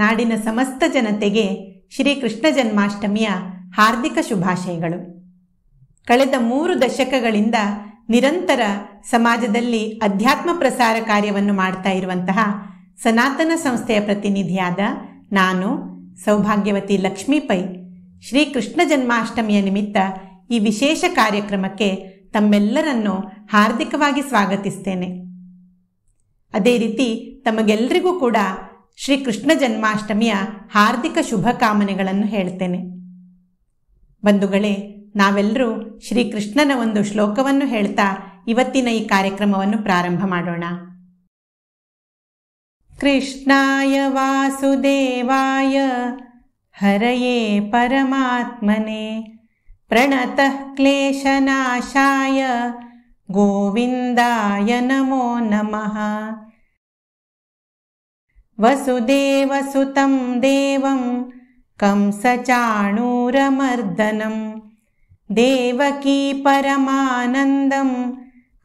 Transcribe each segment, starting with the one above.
ನಾಡಿನ ಸಮಸ್ತ ಜನತೆಗೆ ಶ್ರೀಕೃಷ್ಣ ಜನ್ಮಾಷ್ಟಮಿಯ ಹಾರ್ದಿಕ ಶುಭಾಶಯಗಳು ಕಳೆದ ಮೂರು ದಶಕಗಳಿಂದ ನಿರಂತರ ಸಮಾಜದಲ್ಲಿ ಅಧ್ಯಾತ್ಮ ಪ್ರಸಾರ ಕಾರ್ಯವನ್ನು ಮಾಡ್ತಾ ಇರುವಂತಹ ಸನಾತನ ಸಂಸ್ಥೆಯ ಪ್ರತಿನಿಧಿಯಾದ ನಾನು ಸೌಭಾಗ್ಯವತಿ ಲಕ್ಷ್ಮೀ ಪೈ ಶ್ರೀಕೃಷ್ಣ ಜನ್ಮಾಷ್ಟಮಿಯ ನಿಮಿತ್ತ ಈ ವಿಶೇಷ ಕಾರ್ಯಕ್ರಮಕ್ಕೆ ತಮ್ಮೆಲ್ಲರನ್ನು ಹಾರ್ದಿಕವಾಗಿ ಸ್ವಾಗತಿಸ್ತೇನೆ ಅದೇ ರೀತಿ ತಮಗೆಲ್ಲರಿಗೂ ಕೂಡ ಶ್ರೀಕೃಷ್ಣ ಜನ್ಮಾಷ್ಟಮಿಯ ಹಾರ್ದಿಕ ಶುಭಕಾಮನೆಗಳನ್ನು ಹೇಳ್ತೇನೆ ಬಂಧುಗಳೇ ನಾವೆಲ್ಲರೂ ಶ್ರೀಕೃಷ್ಣನ ಒಂದು ಶ್ಲೋಕವನ್ನು ಹೇಳ್ತಾ ಇವತ್ತಿನ ಈ ಕಾರ್ಯಕ್ರಮವನ್ನು ಪ್ರಾರಂಭ ಮಾಡೋಣ ಕೃಷ್ಣಾಯ ವಾಸುದೇವಾಯ ಹರಯೇ ಪರಮಾತ್ಮನೆ ಪ್ರಣತಃ ಕ್ಲೇಶನಾಶಾಯ ಗೋವಿಂದಾಯ ನಮೋ ನಮಃ वसुदेवसुतं देवं कंसचाणूरमर्दनं देवकी परमानन्दं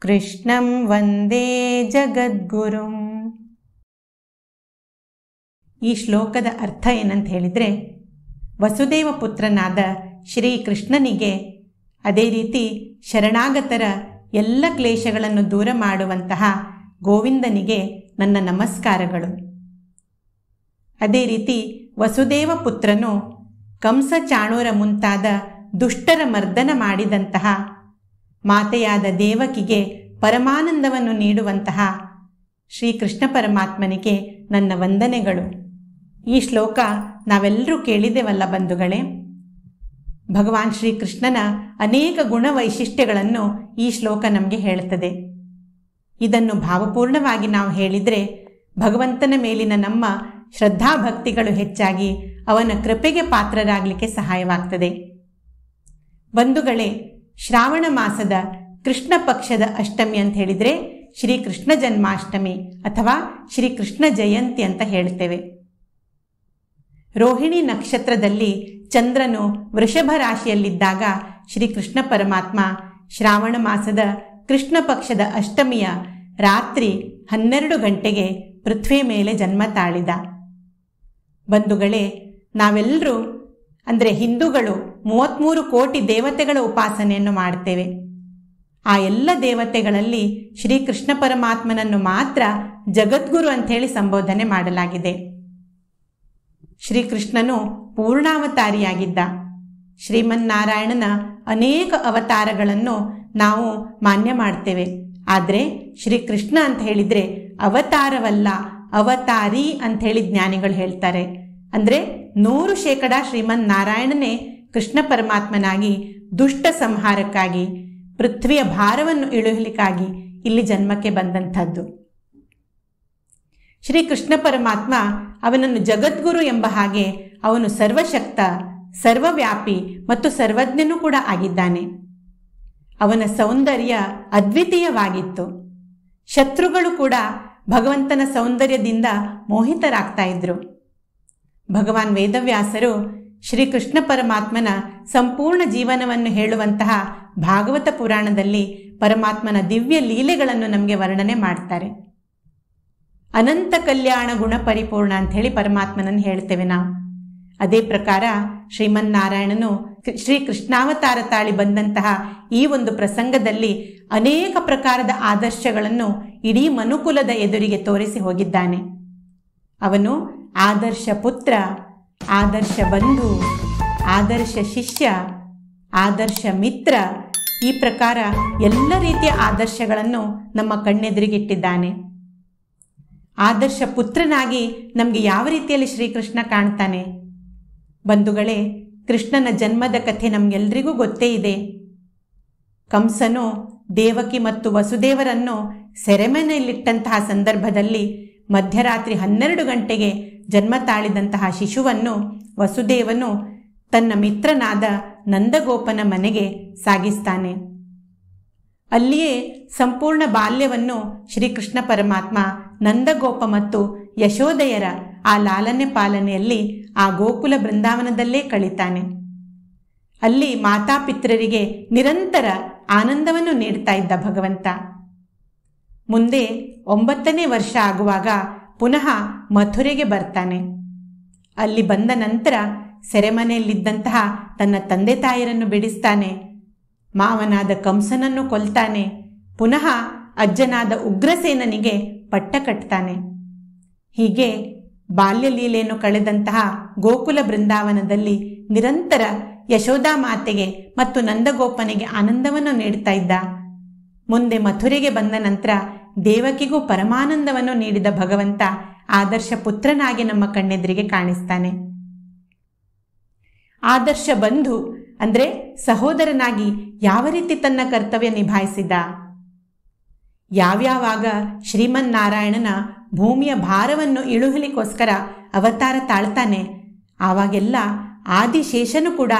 कृष्णं वन्दे ಜಗದ್ಗುರುಂ ಈ ಶ್ಲೋಕದ ಅರ್ಥ ಏನಂತ ಹೇಳಿದರೆ ವಸುದೇವ ಪುತ್ರನಾದ ಶ್ರೀಕೃಷ್ಣನಿಗೆ ಅದೇ ರೀತಿ ಶರಣಾಗತರ ಎಲ್ಲ ಕ್ಲೇಶಗಳನ್ನು ದೂರ ಮಾಡುವಂತಹ ಗೋವಿಂದನಿಗೆ ನನ್ನ ನಮಸ್ಕಾರಗಳು ಅದೇ ರೀತಿ ವಸುದೇವ ಪುತ್ರನು ಕಂಸ ಚಾಣೂರ ಮುಂತಾದ ದುಷ್ಟರ ಮರ್ದನ ಮಾಡಿದಂತಹ ಮಾತೆಯಾದ ದೇವಕಿಗೆ ಪರಮಾನಂದವನ್ನು ನೀಡುವಂತಹ ಶ್ರೀಕೃಷ್ಣ ಪರಮಾತ್ಮನಿಗೆ ನನ್ನ ವಂದನೆಗಳು ಈ ಶ್ಲೋಕ ನಾವೆಲ್ಲರೂ ಕೇಳಿದೆವಲ್ಲ ಬಂಧುಗಳೇ ಭಗವಾನ್ ಶ್ರೀಕೃಷ್ಣನ ಅನೇಕ ಗುಣ ವೈಶಿಷ್ಟ್ಯಗಳನ್ನು ಈ ಶ್ಲೋಕ ನಮಗೆ ಹೇಳುತ್ತದೆ ಇದನ್ನು ಭಾವಪೂರ್ಣವಾಗಿ ನಾವು ಹೇಳಿದರೆ ಭಗವಂತನ ಮೇಲಿನ ನಮ್ಮ ಶ್ರದ್ಧಾಭಕ್ತಿಗಳು ಹೆಚ್ಚಾಗಿ ಅವನ ಕೃಪೆಗೆ ಪಾತ್ರರಾಗಲಿಕ್ಕೆ ಸಹಾಯವಾಗ್ತದೆ ಬಂಧುಗಳೇ ಶ್ರಾವಣ ಮಾಸದ ಕೃಷ್ಣ ಪಕ್ಷದ ಅಷ್ಟಮಿ ಅಂತ ಹೇಳಿದರೆ ಶ್ರೀಕೃಷ್ಣ ಜನ್ಮಾಷ್ಟಮಿ ಅಥವಾ ಶ್ರೀಕೃಷ್ಣ ಜಯಂತಿ ಅಂತ ಹೇಳ್ತೇವೆ ರೋಹಿಣಿ ನಕ್ಷತ್ರದಲ್ಲಿ ಚಂದ್ರನು ವೃಷಭ ರಾಶಿಯಲ್ಲಿದ್ದಾಗ ಶ್ರೀಕೃಷ್ಣ ಪರಮಾತ್ಮ ಶ್ರಾವಣ ಮಾಸದ ಕೃಷ್ಣ ಪಕ್ಷದ ಅಷ್ಟಮಿಯ ರಾತ್ರಿ ಹನ್ನೆರಡು ಗಂಟೆಗೆ ಪೃಥ್ವಿ ಮೇಲೆ ಜನ್ಮ ತಾಳಿದ ಬಂಧುಗಳೇ ನಾವೆಲ್ಲರೂ ಅಂದರೆ ಹಿಂದೂಗಳು ಮೂವತ್ತ್ಮೂರು ಕೋಟಿ ದೇವತೆಗಳ ಉಪಾಸನೆಯನ್ನು ಮಾಡ್ತೇವೆ ಆ ಎಲ್ಲ ದೇವತೆಗಳಲ್ಲಿ ಶ್ರೀಕೃಷ್ಣ ಪರಮಾತ್ಮನನ್ನು ಮಾತ್ರ ಜಗದ್ಗುರು ಅಂಥೇಳಿ ಸಂಬೋಧನೆ ಮಾಡಲಾಗಿದೆ ಶ್ರೀಕೃಷ್ಣನು ಪೂರ್ಣಾವತಾರಿಯಾಗಿದ್ದ ಶ್ರೀಮನ್ನಾರಾಯಣನ ಅನೇಕ ಅವತಾರಗಳನ್ನು ನಾವು ಮಾನ್ಯ ಮಾಡ್ತೇವೆ ಆದರೆ ಶ್ರೀಕೃಷ್ಣ ಅಂತ ಹೇಳಿದರೆ ಅವತಾರವಲ್ಲ ಅವತಾರಿ ಅಂತ ಹೇಳಿ ಜ್ಞಾನಿಗಳು ಹೇಳ್ತಾರೆ ಅಂದ್ರೆ ನೂರು ಶೇಕಡ ಶ್ರೀಮನ್ ನಾರಾಯಣನೇ ಕೃಷ್ಣ ಪರಮಾತ್ಮನಾಗಿ ದುಷ್ಟ ಸಂಹಾರಕ್ಕಾಗಿ ಪೃಥ್ವಿಯ ಭಾರವನ್ನು ಇಳಿಯಲಿಕ್ಕಾಗಿ ಇಲ್ಲಿ ಜನ್ಮಕ್ಕೆ ಬಂದಂಥದ್ದು ಶ್ರೀ ಕೃಷ್ಣ ಪರಮಾತ್ಮ ಅವನನ್ನು ಜಗದ್ಗುರು ಎಂಬ ಹಾಗೆ ಅವನು ಸರ್ವಶಕ್ತ ಸರ್ವವ್ಯಾಪಿ ಮತ್ತು ಸರ್ವಜ್ಞನೂ ಕೂಡ ಆಗಿದ್ದಾನೆ ಅವನ ಸೌಂದರ್ಯ ಅದ್ವಿತೀಯವಾಗಿತ್ತು ಶತ್ರುಗಳು ಕೂಡ ಭಗವಂತನ ಸೌಂದರ್ಯದಿಂದ ಮೋಹಿತರಾಗ್ತಾ ಇದ್ರು ಭಗವಾನ್ ವೇದವ್ಯಾಸರು ಶ್ರೀಕೃಷ್ಣ ಪರಮಾತ್ಮನ ಸಂಪೂರ್ಣ ಜೀವನವನ್ನು ಹೇಳುವಂತಹ ಭಾಗವತ ಪುರಾಣದಲ್ಲಿ ಪರಮಾತ್ಮನ ದಿವ್ಯ ಲೀಲೆಗಳನ್ನು ನಮಗೆ ವರ್ಣನೆ ಮಾಡ್ತಾರೆ ಅನಂತ ಕಲ್ಯಾಣ ಗುಣ ಪರಿಪೂರ್ಣ ಅಂಥೇಳಿ ಪರಮಾತ್ಮನನ್ನು ಹೇಳ್ತೇವೆ ನಾವು ಅದೇ ಪ್ರಕಾರ ಶ್ರೀಮನ್ನಾರಾಯಣನು ಶ್ರೀ ಕೃಷ್ಣಾವತಾರ ತಾಳಿ ಬಂದಂತಹ ಈ ಒಂದು ಪ್ರಸಂಗದಲ್ಲಿ ಅನೇಕ ಪ್ರಕಾರದ ಆದರ್ಶಗಳನ್ನು ಇಡೀ ಮನುಕುಲದ ಎದುರಿಗೆ ತೋರಿಸಿ ಹೋಗಿದ್ದಾನೆ ಅವನು ಆದರ್ಶ ಪುತ್ರ ಆದರ್ಶ ಬಂಧು ಆದರ್ಶ ಶಿಷ್ಯ ಆದರ್ಶ ಮಿತ್ರ ಈ ಪ್ರಕಾರ ಎಲ್ಲ ರೀತಿಯ ಆದರ್ಶಗಳನ್ನು ನಮ್ಮ ಕಣ್ಣೆದುರಿಗಿಟ್ಟಿದ್ದಾನೆ ಆದರ್ಶ ಪುತ್ರನಾಗಿ ನಮಗೆ ಯಾವ ರೀತಿಯಲ್ಲಿ ಶ್ರೀಕೃಷ್ಣ ಕಾಣ್ತಾನೆ ಬಂಧುಗಳೇ ಕೃಷ್ಣನ ಜನ್ಮದ ಕಥೆ ನಮಗೆಲ್ಲರಿಗೂ ಗೊತ್ತೇ ಇದೆ ಕಂಸನು ದೇವಕಿ ಮತ್ತು ವಸುದೇವರನ್ನು ಸೆರೆಮನೆಯಲ್ಲಿಟ್ಟಂತಹ ಸಂದರ್ಭದಲ್ಲಿ ಮಧ್ಯರಾತ್ರಿ ಹನ್ನೆರಡು ಗಂಟೆಗೆ ಜನ್ಮ ತಾಳಿದಂತಹ ಶಿಶುವನ್ನು ವಸುದೇವನು ತನ್ನ ಮಿತ್ರನಾದ ನಂದಗೋಪನ ಮನೆಗೆ ಸಾಗಿಸ್ತಾನೆ ಅಲ್ಲಿಯೇ ಸಂಪೂರ್ಣ ಬಾಲ್ಯವನ್ನು ಶ್ರೀಕೃಷ್ಣ ಪರಮಾತ್ಮ ನಂದಗೋಪ ಮತ್ತು ಯಶೋದಯರ ಆ ಲಾಲನೆ ಪಾಲನೆಯಲ್ಲಿ ಆ ಗೋಕುಲ ಬೃಂದಾವನದಲ್ಲೇ ಕಳಿತಾನೆ ಅಲ್ಲಿ ಮಾತಾಪಿತ್ರರಿಗೆ ನಿರಂತರ ಆನಂದವನ್ನು ನೀಡ್ತಾ ಇದ್ದ ಭಗವಂತ ಮುಂದೆ ಒಂಬತ್ತನೇ ವರ್ಷ ಆಗುವಾಗ ಪುನಃ ಮಥುರೆಗೆ ಬರ್ತಾನೆ ಅಲ್ಲಿ ಬಂದ ನಂತರ ಸೆರೆಮನೆಯಲ್ಲಿದ್ದಂತಹ ತನ್ನ ತಂದೆ ತಾಯರನ್ನು ಬಿಡಿಸ್ತಾನೆ ಮಾವನಾದ ಕಂಸನನ್ನು ಕೊಲ್ತಾನೆ ಪುನಃ ಅಜ್ಜನಾದ ಉಗ್ರಸೇನನಿಗೆ ಪಟ್ಟ ಕಟ್ತಾನೆ ಹೀಗೆ ಬಾಲ್ಯಲೀಲೆಯನ್ನು ಕಳೆದಂತಹ ಗೋಕುಲ ಬೃಂದಾವನದಲ್ಲಿ ನಿರಂತರ ಯಶೋಧಾ ಮಾತೆಗೆ ಮತ್ತು ನಂದಗೋಪನೆಗೆ ಆನಂದವನ್ನು ನೀಡುತ್ತಾ ಇದ್ದ ಮುಂದೆ ಮಥುರೆಗೆ ಬಂದ ನಂತರ ದೇವಕಿಗೂ ಪರಮಾನಂದವನ್ನು ನೀಡಿದ ಭಗವಂತ ಆದರ್ಶ ಪುತ್ರನಾಗಿ ನಮ್ಮ ಕಣ್ಣೆದುರಿಗೆ ಕಾಣಿಸ್ತಾನೆ ಆದರ್ಶ ಬಂಧು ಅಂದ್ರೆ ಸಹೋದರನಾಗಿ ಯಾವ ರೀತಿ ತನ್ನ ಕರ್ತವ್ಯ ನಿಭಾಯಿಸಿದ ಯಾವ್ಯಾವಾಗ ಶ್ರೀಮನ್ನಾರಾಯಣನ ಭೂಮಿಯ ಭಾರವನ್ನು ಇಳುಹಲಿಕ್ಕೋಸ್ಕರ ಅವತಾರ ತಾಳ್ತಾನೆ ಆವಾಗೆಲ್ಲ ಆದಿಶೇಷನು ಕೂಡ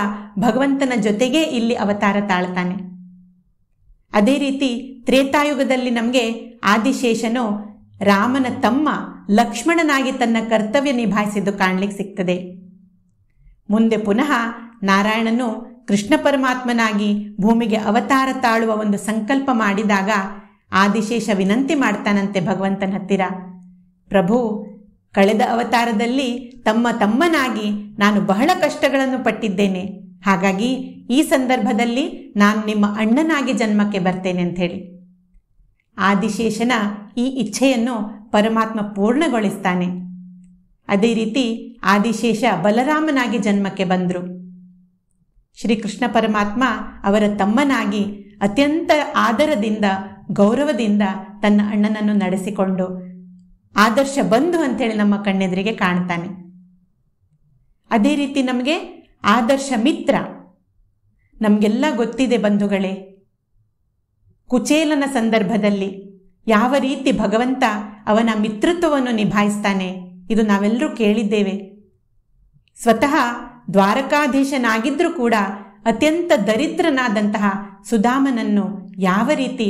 ಭಗವಂತನ ಜೊತೆಗೇ ಇಲ್ಲಿ ಅವತಾರ ತಾಳ್ತಾನೆ ಅದೇ ರೀತಿ ತ್ರೇತಾಯುಗದಲ್ಲಿ ನಮಗೆ ಆದಿಶೇಷನು ರಾಮನ ತಮ್ಮ ಲಕ್ಷ್ಮಣನಾಗಿ ತನ್ನ ಕರ್ತವ್ಯ ನಿಭಾಯಿಸಿದ್ದು ಕಾಣಲಿಕ್ಕೆ ಸಿಗ್ತದೆ ಮುಂದೆ ಪುನಃ ನಾರಾಯಣನು ಕೃಷ್ಣ ಪರಮಾತ್ಮನಾಗಿ ಭೂಮಿಗೆ ಅವತಾರ ತಾಳುವ ಒಂದು ಸಂಕಲ್ಪ ಮಾಡಿದಾಗ ಆದಿಶೇಷ ವಿನಂತಿ ಮಾಡ್ತಾನಂತೆ ಭಗವಂತನ ಹತ್ತಿರ ಪ್ರಭು ಕಳೆದ ಅವತಾರದಲ್ಲಿ ತಮ್ಮ ತಮ್ಮನಾಗಿ ನಾನು ಬಹಳ ಕಷ್ಟಗಳನ್ನು ಪಟ್ಟಿದ್ದೇನೆ ಹಾಗಾಗಿ ಈ ಸಂದರ್ಭದಲ್ಲಿ ನಾನು ನಿಮ್ಮ ಅಣ್ಣನಾಗಿ ಜನ್ಮಕ್ಕೆ ಬರ್ತೇನೆ ಅಂಥೇಳಿ ಆದಿಶೇಷನ ಈ ಇಚ್ಛೆಯನ್ನು ಪರಮಾತ್ಮ ಪೂರ್ಣಗೊಳಿಸ್ತಾನೆ ಅದೇ ರೀತಿ ಆದಿಶೇಷ ಬಲರಾಮನಾಗಿ ಜನ್ಮಕ್ಕೆ ಬಂದರು ಶ್ರೀಕೃಷ್ಣ ಪರಮಾತ್ಮ ಅವರ ತಮ್ಮನಾಗಿ ಅತ್ಯಂತ ಆದರದಿಂದ ಗೌರವದಿಂದ ತನ್ನ ಅಣ್ಣನನ್ನು ನಡೆಸಿಕೊಂಡು ಆದರ್ಶ ಬಂಧು ಅಂತೇಳಿ ನಮ್ಮ ಕಣ್ಣೆದುರಿಗೆ ಕಾಣ್ತಾನೆ ಅದೇ ರೀತಿ ನಮಗೆ ಆದರ್ಶ ಮಿತ್ರ ನಮಗೆಲ್ಲ ಗೊತ್ತಿದೆ ಬಂಧುಗಳೇ ಕುಚೇಲನ ಸಂದರ್ಭದಲ್ಲಿ ಯಾವ ರೀತಿ ಭಗವಂತ ಅವನ ಮಿತ್ರತ್ವವನ್ನು ನಿಭಾಯಿಸ್ತಾನೆ ಇದು ನಾವೆಲ್ಲರೂ ಕೇಳಿದ್ದೇವೆ ಸ್ವತಃ ದ್ವಾರಕಾಧೀಶನಾಗಿದ್ದರೂ ಕೂಡ ಅತ್ಯಂತ ದರಿದ್ರನಾದಂತಹ ಸುಧಾಮನನ್ನು ಯಾವ ರೀತಿ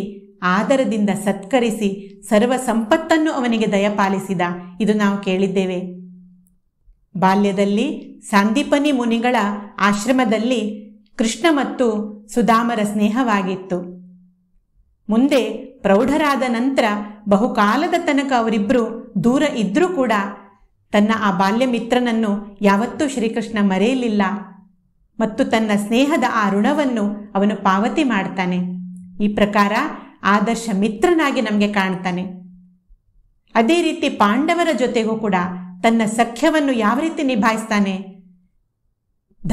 ಆದರದಿಂದ ಸತ್ಕರಿಸಿ ಸರ್ವ ಸಂಪತ್ತನ್ನು ಅವನಿಗೆ ದಯಪಾಲಿಸಿದ ಇದು ನಾವು ಕೇಳಿದ್ದೇವೆ ಬಾಲ್ಯದಲ್ಲಿ ಸಾಂದಿಪನಿ ಮುನಿಗಳ ಆಶ್ರಮದಲ್ಲಿ ಕೃಷ್ಣ ಮತ್ತು ಸುಧಾಮರ ಸ್ನೇಹವಾಗಿತ್ತು ಮುಂದೆ ಪ್ರೌಢರಾದ ನಂತರ ಬಹುಕಾಲದ ತನಕ ಅವರಿಬ್ಬರು ದೂರ ಇದ್ದರೂ ಕೂಡ ತನ್ನ ಆ ಬಾಲ್ಯ ಮಿತ್ರನನ್ನು ಯಾವತ್ತೂ ಶ್ರೀಕೃಷ್ಣ ಮರೆಯಲಿಲ್ಲ ಮತ್ತು ತನ್ನ ಸ್ನೇಹದ ಆ ಋಣವನ್ನು ಅವನು ಪಾವತಿ ಮಾಡ್ತಾನೆ ಈ ಪ್ರಕಾರ ಆದರ್ಶ ಮಿತ್ರನಾಗಿ ನಮಗೆ ಕಾಣ್ತಾನೆ ಅದೇ ರೀತಿ ಪಾಂಡವರ ಜೊತೆಗೂ ಕೂಡ ತನ್ನ ಸಖ್ಯವನ್ನು ಯಾವ ರೀತಿ ನಿಭಾಯಿಸ್ತಾನೆ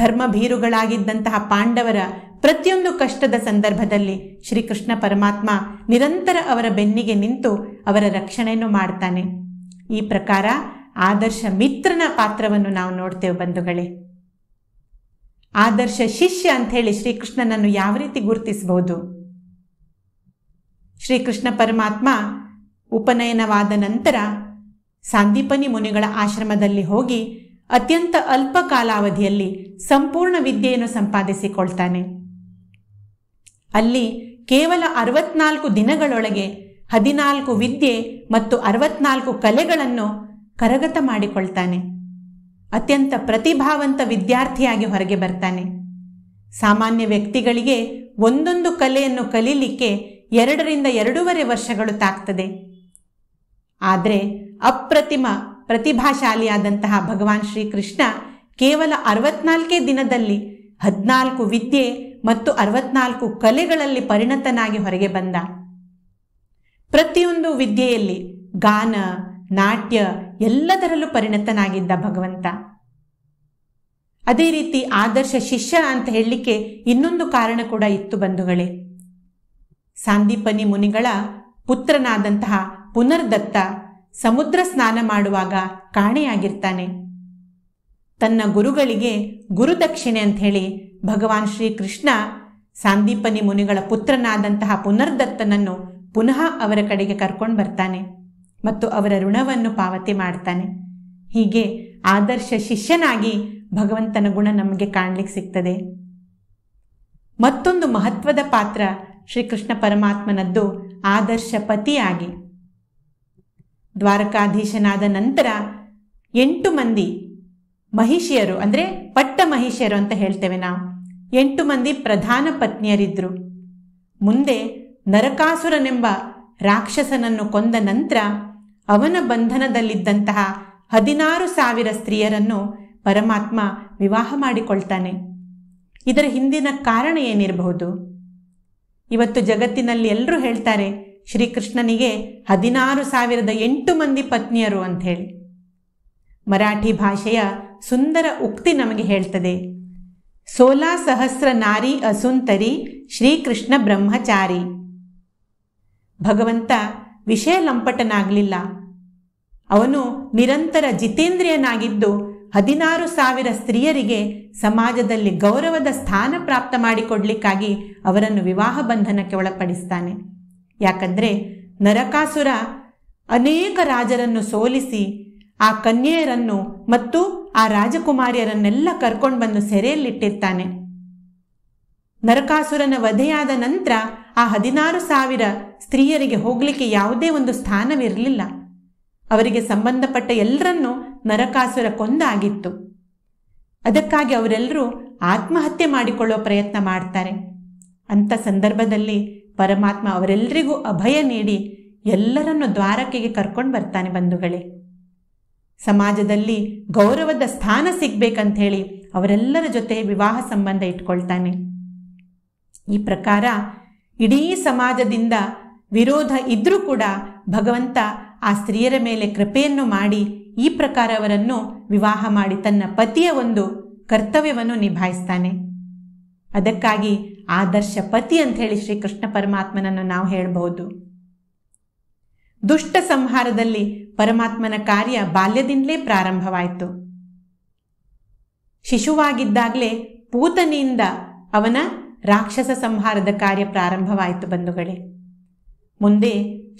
ಧರ್ಮಭೀರುಗಳಾಗಿದ್ದಂತಹ ಪಾಂಡವರ ಪ್ರತಿಯೊಂದು ಕಷ್ಟದ ಸಂದರ್ಭದಲ್ಲಿ ಶ್ರೀಕೃಷ್ಣ ಪರಮಾತ್ಮ ನಿರಂತರ ಅವರ ಬೆನ್ನಿಗೆ ನಿಂತು ಅವರ ರಕ್ಷಣೆಯನ್ನು ಮಾಡ್ತಾನೆ ಈ ಪ್ರಕಾರ ಆದರ್ಶ ಮಿತ್ರನ ಪಾತ್ರವನ್ನು ನಾವು ನೋಡ್ತೇವೆ ಬಂಧುಗಳೇ ಆದರ್ಶ ಶಿಷ್ಯ ಅಂತ ಹೇಳಿ ಶ್ರೀಕೃಷ್ಣನನ್ನು ಯಾವ ರೀತಿ ಗುರುತಿಸಬಹುದು ಶ್ರೀಕೃಷ್ಣ ಪರಮಾತ್ಮ ಉಪನಯನವಾದ ನಂತರ ಸಾಂದೀಪನಿ ಮುನಿಗಳ ಆಶ್ರಮದಲ್ಲಿ ಹೋಗಿ ಅತ್ಯಂತ ಅಲ್ಪ ಕಾಲಾವಧಿಯಲ್ಲಿ ಸಂಪೂರ್ಣ ವಿದ್ಯೆಯನ್ನು ಸಂಪಾದಿಸಿಕೊಳ್ತಾನೆ ಅಲ್ಲಿ ಕೇವಲ ಅರವತ್ನಾಲ್ಕು ದಿನಗಳೊಳಗೆ ಹದಿನಾಲ್ಕು ವಿದ್ಯೆ ಮತ್ತು ಅರವತ್ನಾಲ್ಕು ಕಲೆಗಳನ್ನು ಕರಗತ ಮಾಡಿಕೊಳ್ತಾನೆ ಅತ್ಯಂತ ಪ್ರತಿಭಾವಂತ ವಿದ್ಯಾರ್ಥಿಯಾಗಿ ಹೊರಗೆ ಬರ್ತಾನೆ ಸಾಮಾನ್ಯ ವ್ಯಕ್ತಿಗಳಿಗೆ ಒಂದೊಂದು ಕಲೆಯನ್ನು ಕಲೀಲಿಕ್ಕೆ ಎರಡರಿಂದ ಎರಡೂವರೆ ವರ್ಷಗಳು ತಾಕ್ತದೆ ಆದರೆ ಅಪ್ರತಿಮ ಪ್ರತಿಭಾಶಾಲಿಯಾದಂತಹ ಭಗವಾನ್ ಶ್ರೀಕೃಷ್ಣ ಕೇವಲ ಅರವತ್ನಾಲ್ಕೇ ದಿನದಲ್ಲಿ ಹದಿನಾಲ್ಕು ವಿದ್ಯೆ ಮತ್ತು ಅರವತ್ನಾಲ್ಕು ಕಲೆಗಳಲ್ಲಿ ಪರಿಣತನಾಗಿ ಹೊರಗೆ ಬಂದ ಪ್ರತಿಯೊಂದು ವಿದ್ಯೆಯಲ್ಲಿ ಗಾನ ನಾಟ್ಯ ಎಲ್ಲದರಲ್ಲೂ ಪರಿಣತನಾಗಿದ್ದ ಭಗವಂತ ಅದೇ ರೀತಿ ಆದರ್ಶ ಶಿಷ್ಯ ಅಂತ ಹೇಳಲಿಕ್ಕೆ ಇನ್ನೊಂದು ಕಾರಣ ಕೂಡ ಇತ್ತು ಬಂಧುಗಳೇ ಸಾಂದೀಪನಿ ಮುನಿಗಳ ಪುತ್ರನಾದಂತಹ ಪುನರ್ದತ್ತ ಸಮುದ್ರ ಸ್ನಾನ ಮಾಡುವಾಗ ಕಾಣೆಯಾಗಿರ್ತಾನೆ ತನ್ನ ಗುರುಗಳಿಗೆ ಗುರುದಕ್ಷಿಣೆ ಅಂತ ಹೇಳಿ ಭಗವಾನ್ ಶ್ರೀಕೃಷ್ಣ ಸಾಂದೀಪನಿ ಮುನಿಗಳ ಪುತ್ರನಾದಂತಹ ಪುನರ್ದತ್ತನನ್ನು ಪುನಃ ಅವರ ಕಡೆಗೆ ಕರ್ಕೊಂಡು ಬರ್ತಾನೆ ಮತ್ತು ಅವರ ಋಣವನ್ನು ಪಾವತಿ ಮಾಡ್ತಾನೆ ಹೀಗೆ ಆದರ್ಶ ಶಿಷ್ಯನಾಗಿ ಭಗವಂತನ ಗುಣ ನಮಗೆ ಕಾಣಲಿಕ್ಕೆ ಸಿಗ್ತದೆ ಮತ್ತೊಂದು ಮಹತ್ವದ ಪಾತ್ರ ಶ್ರೀಕೃಷ್ಣ ಪರಮಾತ್ಮನದ್ದು ಆದರ್ಶ ಪತಿಯಾಗಿ ದ್ವಾರಕಾಧೀಶನಾದ ನಂತರ ಎಂಟು ಮಂದಿ ಮಹಿಷಿಯರು ಅಂದರೆ ಪಟ್ಟ ಮಹಿಷಿಯರು ಅಂತ ಹೇಳ್ತೇವೆ ನಾವು ಎಂಟು ಮಂದಿ ಪ್ರಧಾನ ಪತ್ನಿಯರಿದ್ದರು ಮುಂದೆ ನರಕಾಸುರನೆಂಬ ರಾಕ್ಷಸನನ್ನು ಕೊಂದ ನಂತರ ಅವನ ಬಂಧನದಲ್ಲಿದ್ದಂತಹ ಹದಿನಾರು ಸಾವಿರ ಸ್ತ್ರೀಯರನ್ನು ಪರಮಾತ್ಮ ವಿವಾಹ ಮಾಡಿಕೊಳ್ತಾನೆ ಇದರ ಹಿಂದಿನ ಕಾರಣ ಏನಿರಬಹುದು ಇವತ್ತು ಜಗತ್ತಿನಲ್ಲಿ ಎಲ್ಲರೂ ಹೇಳ್ತಾರೆ ಶ್ರೀಕೃಷ್ಣನಿಗೆ ಹದಿನಾರು ಸಾವಿರದ ಎಂಟು ಮಂದಿ ಪತ್ನಿಯರು ಅಂತ ಹೇಳಿ ಮರಾಠಿ ಭಾಷೆಯ ಸುಂದರ ಉಕ್ತಿ ನಮಗೆ ಹೇಳ್ತದೆ ಸೋಲಾ ಸಹಸ್ರ ನಾರಿ ಅಸುಂತರಿ ಶ್ರೀಕೃಷ್ಣ ಬ್ರಹ್ಮಚಾರಿ ಭಗವಂತ ವಿಷಯ ಲಂಪಟನಾಗಲಿಲ್ಲ ಅವನು ನಿರಂತರ ಜಿತೇಂದ್ರಿಯನಾಗಿದ್ದು ಹದಿನಾರು ಸಾವಿರ ಸ್ತ್ರೀಯರಿಗೆ ಸಮಾಜದಲ್ಲಿ ಗೌರವದ ಸ್ಥಾನ ಪ್ರಾಪ್ತ ಮಾಡಿಕೊಡ್ಲಿಕ್ಕಾಗಿ ಅವರನ್ನು ವಿವಾಹ ಬಂಧನಕ್ಕೆ ಒಳಪಡಿಸ್ತಾನೆ ಯಾಕಂದ್ರೆ ನರಕಾಸುರ ಅನೇಕ ರಾಜರನ್ನು ಸೋಲಿಸಿ ಆ ಕನ್ಯೆಯರನ್ನು ಮತ್ತು ಆ ರಾಜಕುಮಾರಿಯರನ್ನೆಲ್ಲ ಕರ್ಕೊಂಡು ಬಂದು ಸೆರೆಯಲ್ಲಿಟ್ಟಿರ್ತಾನೆ ನರಕಾಸುರನ ವಧೆಯಾದ ನಂತರ ಆ ಹದಿನಾರು ಸಾವಿರ ಸ್ತ್ರೀಯರಿಗೆ ಹೋಗಲಿಕ್ಕೆ ಯಾವುದೇ ಒಂದು ಸ್ಥಾನವಿರಲಿಲ್ಲ ಅವರಿಗೆ ಸಂಬಂಧಪಟ್ಟ ಎಲ್ಲರನ್ನೂ ನರಕಾಸುರ ಕೊಂದಾಗಿತ್ತು ಅದಕ್ಕಾಗಿ ಅವರೆಲ್ಲರೂ ಆತ್ಮಹತ್ಯೆ ಮಾಡಿಕೊಳ್ಳುವ ಪ್ರಯತ್ನ ಮಾಡ್ತಾರೆ ಅಂಥ ಸಂದರ್ಭದಲ್ಲಿ ಪರಮಾತ್ಮ ಅವರೆಲ್ಲರಿಗೂ ಅಭಯ ನೀಡಿ ಎಲ್ಲರನ್ನು ದ್ವಾರಕೆಗೆ ಕರ್ಕೊಂಡು ಬರ್ತಾನೆ ಬಂಧುಗಳೇ ಸಮಾಜದಲ್ಲಿ ಗೌರವದ ಸ್ಥಾನ ಸಿಗ್ಬೇಕಂತ ಹೇಳಿ ಅವರೆಲ್ಲರ ಜೊತೆ ವಿವಾಹ ಸಂಬಂಧ ಇಟ್ಕೊಳ್ತಾನೆ ಈ ಪ್ರಕಾರ ಇಡೀ ಸಮಾಜದಿಂದ ವಿರೋಧ ಇದ್ರೂ ಕೂಡ ಭಗವಂತ ಆ ಸ್ತ್ರೀಯರ ಮೇಲೆ ಕೃಪೆಯನ್ನು ಮಾಡಿ ಈ ಪ್ರಕಾರ ಅವರನ್ನು ವಿವಾಹ ಮಾಡಿ ತನ್ನ ಪತಿಯ ಒಂದು ಕರ್ತವ್ಯವನ್ನು ನಿಭಾಯಿಸ್ತಾನೆ ಅದಕ್ಕಾಗಿ ಆದರ್ಶ ಪತಿ ಅಂತ ಹೇಳಿ ಶ್ರೀಕೃಷ್ಣ ಪರಮಾತ್ಮನನ್ನು ನಾವು ಹೇಳಬಹುದು ದುಷ್ಟ ಸಂಹಾರದಲ್ಲಿ ಪರಮಾತ್ಮನ ಕಾರ್ಯ ಬಾಲ್ಯದಿಂದಲೇ ಪ್ರಾರಂಭವಾಯಿತು ಶಿಶುವಾಗಿದ್ದಾಗಲೇ ಪೂತನಿಯಿಂದ ಅವನ ರಾಕ್ಷಸ ಸಂಹಾರದ ಕಾರ್ಯ ಪ್ರಾರಂಭವಾಯಿತು ಬಂಧುಗಳೇ ಮುಂದೆ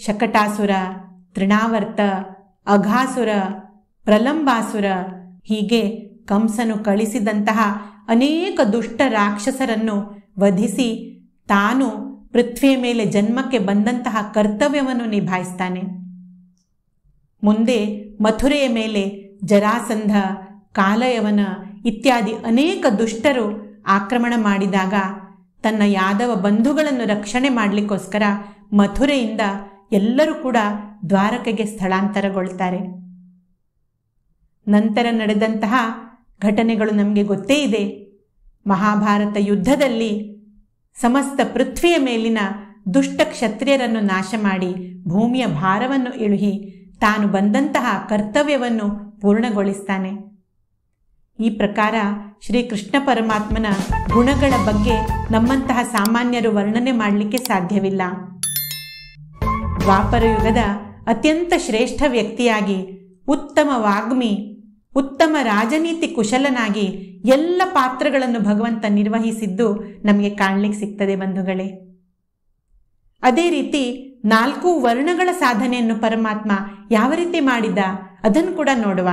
ಶಕಟಾಸುರ ತೃಣಾವರ್ತ ಅಘಾಸುರ ಪ್ರಲಂಬಾಸುರ ಹೀಗೆ ಕಂಸನು ಕಳಿಸಿದಂತಹ ಅನೇಕ ದುಷ್ಟ ರಾಕ್ಷಸರನ್ನು ವಧಿಸಿ ತಾನು ಪೃಥ್ವಿಯ ಮೇಲೆ ಜನ್ಮಕ್ಕೆ ಬಂದಂತಹ ಕರ್ತವ್ಯವನ್ನು ನಿಭಾಯಿಸ್ತಾನೆ ಮುಂದೆ ಮಥುರೆಯ ಮೇಲೆ ಜರಾಸಂಧ ಕಾಲಯವನ ಇತ್ಯಾದಿ ಅನೇಕ ದುಷ್ಟರು ಆಕ್ರಮಣ ಮಾಡಿದಾಗ ತನ್ನ ಯಾದವ ಬಂಧುಗಳನ್ನು ರಕ್ಷಣೆ ಮಾಡಲಿಕ್ಕೋಸ್ಕರ ಮಥುರೆಯಿಂದ ಎಲ್ಲರೂ ಕೂಡ ದ್ವಾರಕೆಗೆ ಸ್ಥಳಾಂತರಗೊಳ್ತಾರೆ ನಂತರ ನಡೆದಂತಹ ಘಟನೆಗಳು ನಮಗೆ ಗೊತ್ತೇ ಇದೆ ಮಹಾಭಾರತ ಯುದ್ಧದಲ್ಲಿ ಸಮಸ್ತ ಪೃಥ್ವಿಯ ಮೇಲಿನ ದುಷ್ಟ ಕ್ಷತ್ರಿಯರನ್ನು ನಾಶ ಮಾಡಿ ಭೂಮಿಯ ಭಾರವನ್ನು ಇಳುಹಿ ತಾನು ಬಂದಂತಹ ಕರ್ತವ್ಯವನ್ನು ಪೂರ್ಣಗೊಳಿಸ್ತಾನೆ ಈ ಪ್ರಕಾರ ಶ್ರೀಕೃಷ್ಣ ಪರಮಾತ್ಮನ ಗುಣಗಳ ಬಗ್ಗೆ ನಮ್ಮಂತಹ ಸಾಮಾನ್ಯರು ವರ್ಣನೆ ಮಾಡಲಿಕ್ಕೆ ಸಾಧ್ಯವಿಲ್ಲ ಯುಗದ ಅತ್ಯಂತ ಶ್ರೇಷ್ಠ ವ್ಯಕ್ತಿಯಾಗಿ ಉತ್ತಮ ವಾಗ್ಮಿ ಉತ್ತಮ ರಾಜನೀತಿ ಕುಶಲನಾಗಿ ಎಲ್ಲ ಪಾತ್ರಗಳನ್ನು ಭಗವಂತ ನಿರ್ವಹಿಸಿದ್ದು ನಮಗೆ ಕಾಣಲಿಕ್ಕೆ ಸಿಗ್ತದೆ ಬಂಧುಗಳೇ ಅದೇ ರೀತಿ ನಾಲ್ಕು ವರ್ಣಗಳ ಸಾಧನೆಯನ್ನು ಪರಮಾತ್ಮ ಯಾವ ರೀತಿ ಮಾಡಿದ ಅದನ್ನು ಕೂಡ ನೋಡುವ